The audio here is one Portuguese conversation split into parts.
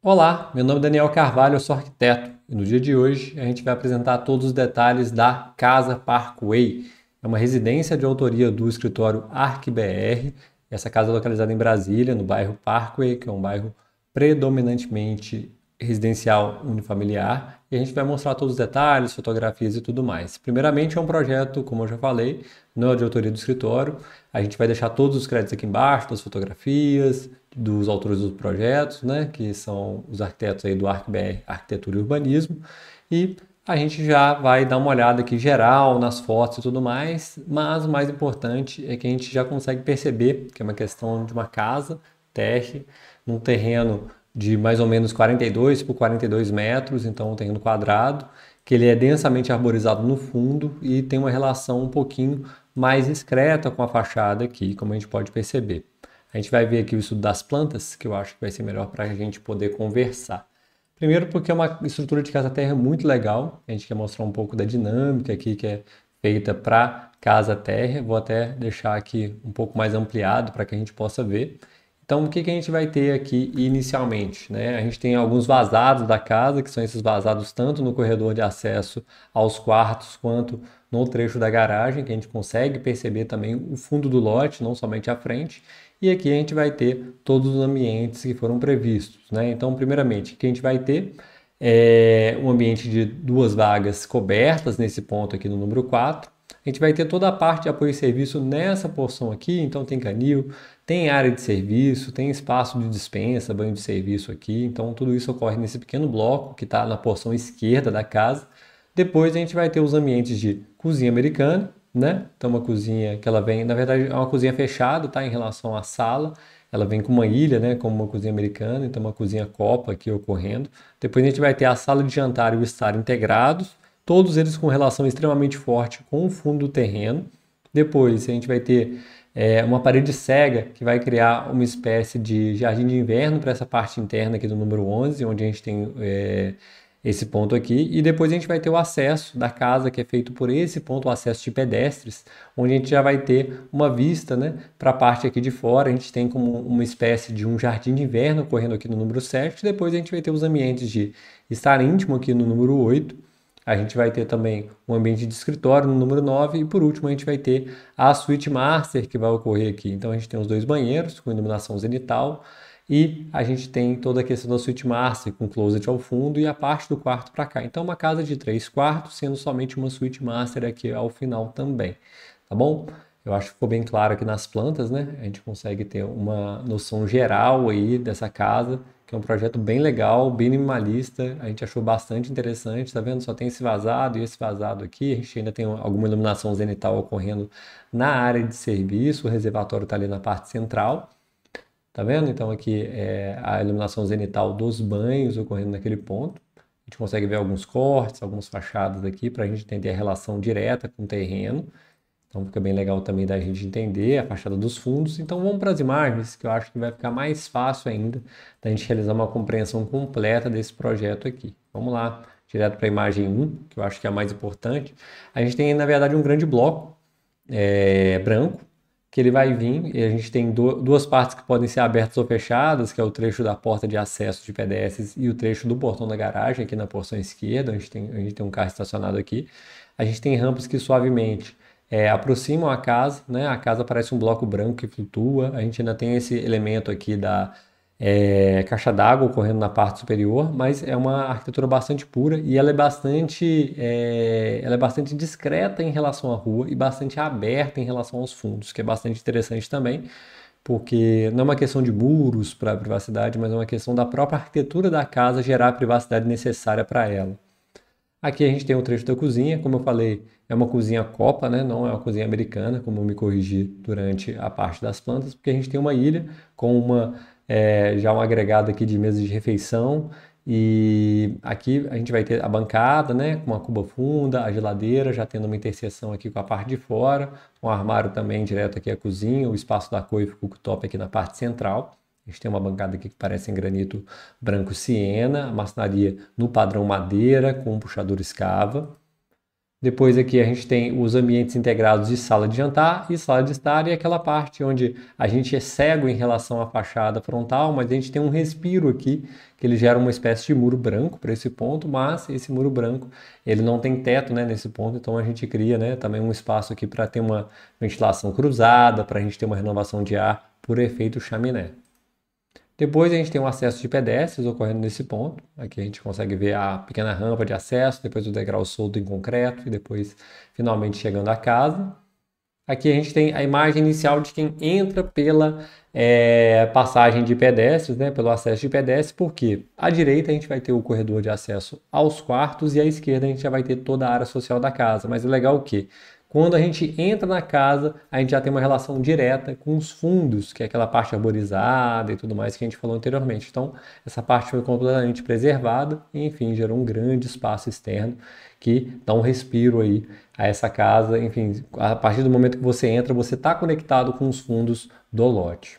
Olá, meu nome é Daniel Carvalho, eu sou arquiteto e no dia de hoje a gente vai apresentar todos os detalhes da Casa Parkway. É uma residência de autoria do escritório ArcBR. Essa casa é localizada em Brasília, no bairro Parkway, que é um bairro predominantemente residencial unifamiliar. E a gente vai mostrar todos os detalhes, fotografias e tudo mais. Primeiramente, é um projeto, como eu já falei, não é de autoria do escritório. A gente vai deixar todos os créditos aqui embaixo, das fotografias, dos autores dos projetos, né, que são os arquitetos aí do ArcBR Arquitetura e Urbanismo, e a gente já vai dar uma olhada aqui geral nas fotos e tudo mais, mas o mais importante é que a gente já consegue perceber que é uma questão de uma casa, terra, num terreno de mais ou menos 42 por 42 metros, então um terreno quadrado, que ele é densamente arborizado no fundo e tem uma relação um pouquinho mais discreta com a fachada aqui, como a gente pode perceber. A gente vai ver aqui o estudo das plantas, que eu acho que vai ser melhor para a gente poder conversar. Primeiro porque é uma estrutura de casa-terra muito legal, a gente quer mostrar um pouco da dinâmica aqui que é feita para casa-terra. Vou até deixar aqui um pouco mais ampliado para que a gente possa ver. Então, o que, que a gente vai ter aqui inicialmente? Né? A gente tem alguns vazados da casa, que são esses vazados tanto no corredor de acesso aos quartos, quanto no trecho da garagem, que a gente consegue perceber também o fundo do lote, não somente a frente. E aqui a gente vai ter todos os ambientes que foram previstos. Né? Então, primeiramente, o que a gente vai ter é um ambiente de duas vagas cobertas nesse ponto aqui no número 4. A gente vai ter toda a parte de apoio e serviço nessa porção aqui, então tem canil, tem área de serviço, tem espaço de dispensa, banho de serviço aqui, então tudo isso ocorre nesse pequeno bloco que está na porção esquerda da casa. Depois a gente vai ter os ambientes de cozinha americana, né? Então uma cozinha que ela vem, na verdade é uma cozinha fechada, tá? Em relação à sala, ela vem com uma ilha, né? Como uma cozinha americana, então uma cozinha copa aqui ocorrendo. Depois a gente vai ter a sala de jantar e o estar integrados, todos eles com relação extremamente forte com o fundo do terreno. Depois a gente vai ter é, uma parede cega que vai criar uma espécie de jardim de inverno para essa parte interna aqui do número 11, onde a gente tem é, esse ponto aqui, e depois a gente vai ter o acesso da casa, que é feito por esse ponto, o acesso de pedestres, onde a gente já vai ter uma vista né, para a parte aqui de fora, a gente tem como uma espécie de um jardim de inverno correndo aqui no número 7, depois a gente vai ter os ambientes de estar íntimo aqui no número 8, a gente vai ter também um ambiente de escritório no número 9 e por último a gente vai ter a suíte master que vai ocorrer aqui. Então a gente tem os dois banheiros com iluminação zenital, e a gente tem toda a questão da suíte master com closet ao fundo e a parte do quarto para cá. Então, uma casa de três quartos, sendo somente uma suíte master aqui ao final também, tá bom? Eu acho que ficou bem claro aqui nas plantas, né? A gente consegue ter uma noção geral aí dessa casa, que é um projeto bem legal, bem minimalista. A gente achou bastante interessante, tá vendo? Só tem esse vazado e esse vazado aqui. A gente ainda tem alguma iluminação zenital ocorrendo na área de serviço. O reservatório está ali na parte central. Tá vendo? Então aqui é a iluminação zenital dos banhos ocorrendo naquele ponto. A gente consegue ver alguns cortes, algumas fachadas aqui para a gente entender a relação direta com o terreno. Então fica bem legal também da gente entender a fachada dos fundos. Então vamos para as imagens, que eu acho que vai ficar mais fácil ainda da gente realizar uma compreensão completa desse projeto aqui. Vamos lá, direto para a imagem 1, que eu acho que é a mais importante. A gente tem, na verdade, um grande bloco é, branco, que ele vai vir, e a gente tem duas partes que podem ser abertas ou fechadas, que é o trecho da porta de acesso de pedestres e o trecho do portão da garagem, aqui na porção esquerda, onde tem, a gente tem um carro estacionado aqui. A gente tem rampas que suavemente é, aproximam a casa, né? A casa parece um bloco branco que flutua. A gente ainda tem esse elemento aqui da, é, caixa d'água ocorrendo na parte superior, mas é uma arquitetura bastante pura e ela é bastante, é, ela é bastante discreta em relação à rua e bastante aberta em relação aos fundos, que é bastante interessante também, porque não é uma questão de muros para a privacidade, mas é uma questão da própria arquitetura da casa gerar a privacidade necessária para ela. Aqui a gente tem um trecho da cozinha, como eu falei, é uma cozinha copa, né? não é uma cozinha americana, como eu me corrigi durante a parte das plantas, porque a gente tem uma ilha com uma é, já um agregado aqui de mesa de refeição. E aqui a gente vai ter a bancada, né, com uma cuba funda, a geladeira já tendo uma interseção aqui com a parte de fora, um armário também direto aqui à cozinha, o espaço da coifa com o cooktop aqui na parte central. A gente tem uma bancada aqui que parece em granito branco siena, a maçonaria no padrão madeira com um puxador escava. Depois aqui a gente tem os ambientes integrados de sala de jantar e sala de estar e aquela parte onde a gente é cego em relação à fachada frontal, mas a gente tem um respiro aqui que ele gera uma espécie de muro branco para esse ponto, mas esse muro branco ele não tem teto, né, nesse ponto, então a gente cria, né, também um espaço aqui para ter uma ventilação cruzada, para a gente ter uma renovação de ar por efeito chaminé. Depois a gente tem um acesso de pedestres ocorrendo nesse ponto. Aqui a gente consegue ver a pequena rampa de acesso, depois o degrau solto em concreto e depois finalmente chegando à casa. Aqui a gente tem a imagem inicial de quem entra pela é, passagem de pedestres, né, pelo acesso de pedestres, porque à direita a gente vai ter o corredor de acesso aos quartos e à esquerda a gente já vai ter toda a área social da casa. Mas é legal o que quando a gente entra na casa, a gente já tem uma relação direta com os fundos, que é aquela parte arborizada e tudo mais que a gente falou anteriormente. Então, essa parte foi completamente preservada e, enfim, gerou um grande espaço externo que dá um respiro aí a essa casa. Enfim, a partir do momento que você entra, você está conectado com os fundos do lote.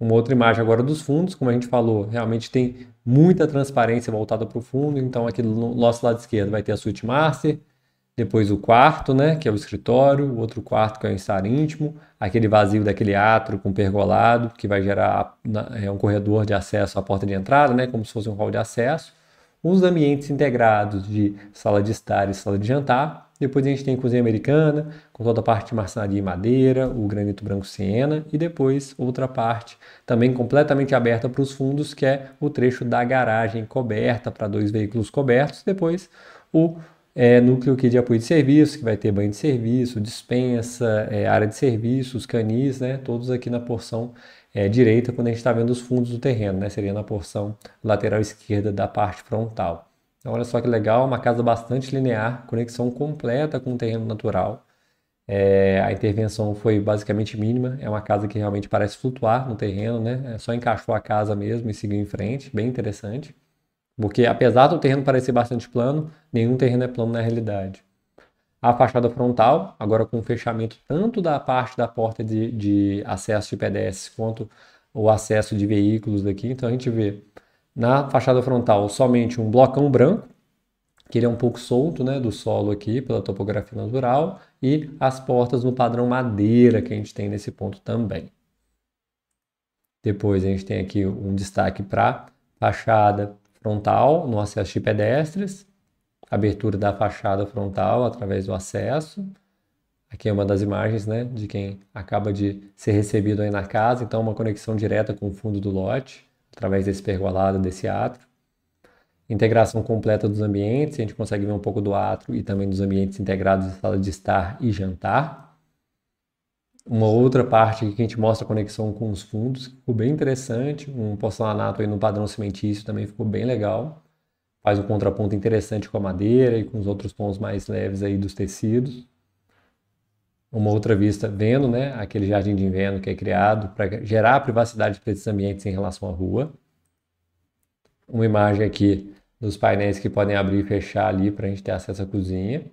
Uma outra imagem agora dos fundos, como a gente falou, realmente tem muita transparência voltada para o fundo. Então, aqui no nosso lado esquerdo vai ter a Suite master, depois o quarto, né, que é o escritório, o outro quarto que é o estar íntimo, aquele vazio daquele átrio com pergolado, que vai gerar é, um corredor de acesso à porta de entrada, né, como se fosse um hall de acesso, os ambientes integrados de sala de estar e sala de jantar, depois a gente tem a cozinha americana, com toda a parte de marcenaria e madeira, o granito branco siena, e depois outra parte também completamente aberta para os fundos, que é o trecho da garagem coberta para dois veículos cobertos, depois o é, núcleo aqui de apoio de serviço, que vai ter banho de serviço, dispensa, é, área de serviços, canis, né? Todos aqui na porção é, direita, quando a gente está vendo os fundos do terreno, né? Seria na porção lateral esquerda da parte frontal. Então, olha só que legal, uma casa bastante linear, conexão completa com o terreno natural. É, a intervenção foi basicamente mínima, é uma casa que realmente parece flutuar no terreno, né? É só encaixou a casa mesmo e seguiu em frente, bem interessante. Porque apesar do terreno parecer bastante plano, nenhum terreno é plano na realidade. A fachada frontal, agora com o fechamento tanto da parte da porta de, de acesso de PDS quanto o acesso de veículos daqui. Então a gente vê na fachada frontal somente um blocão branco, que ele é um pouco solto né, do solo aqui pela topografia natural, e as portas no padrão madeira que a gente tem nesse ponto também. Depois a gente tem aqui um destaque para fachada frontal no acesso de pedestres, abertura da fachada frontal através do acesso. Aqui é uma das imagens né, de quem acaba de ser recebido aí na casa, então uma conexão direta com o fundo do lote, através desse pergolado, desse átrio. Integração completa dos ambientes, a gente consegue ver um pouco do átrio e também dos ambientes integrados de sala de estar e jantar uma outra parte que a gente mostra a conexão com os fundos, ficou bem interessante, um porcelanato aí no padrão cimentício também ficou bem legal, faz um contraponto interessante com a madeira e com os outros tons mais leves aí dos tecidos. Uma outra vista vendo, né, aquele jardim de inverno que é criado para gerar privacidade para esses ambientes em relação à rua. Uma imagem aqui dos painéis que podem abrir e fechar ali para a gente ter acesso à cozinha.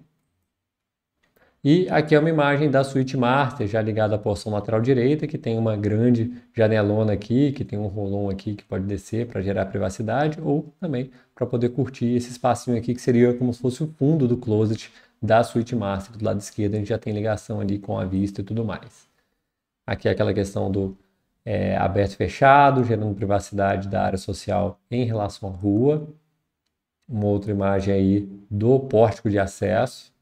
E aqui é uma imagem da suíte master, já ligada à porção lateral direita, que tem uma grande janelona aqui, que tem um rolão aqui que pode descer para gerar privacidade, ou também para poder curtir esse espacinho aqui, que seria como se fosse o fundo do closet da suíte master do lado esquerdo, a gente já tem ligação ali com a vista e tudo mais. Aqui é aquela questão do é, aberto e fechado, gerando privacidade da área social em relação à rua. Uma outra imagem aí do pórtico de acesso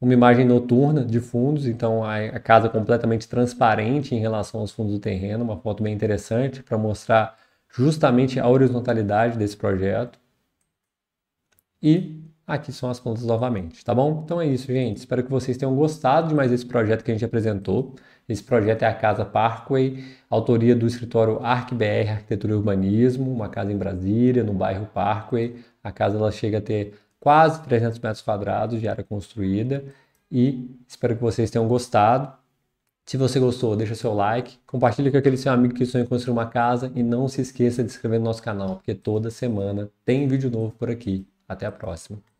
uma imagem noturna de fundos, então a casa completamente transparente em relação aos fundos do terreno, uma foto bem interessante para mostrar justamente a horizontalidade desse projeto. E aqui são as plantas novamente, tá bom? Então é isso, gente. Espero que vocês tenham gostado de mais esse projeto que a gente apresentou. Esse projeto é a Casa Parkway, autoria do escritório ArcBR Arquitetura e Urbanismo, uma casa em Brasília, no bairro Parkway. A casa ela chega a ter quase 300 metros quadrados de área construída e espero que vocês tenham gostado. Se você gostou, deixa seu like, compartilha com aquele seu amigo que sonha em construir uma casa e não se esqueça de se inscrever no nosso canal, porque toda semana tem vídeo novo por aqui. Até a próxima.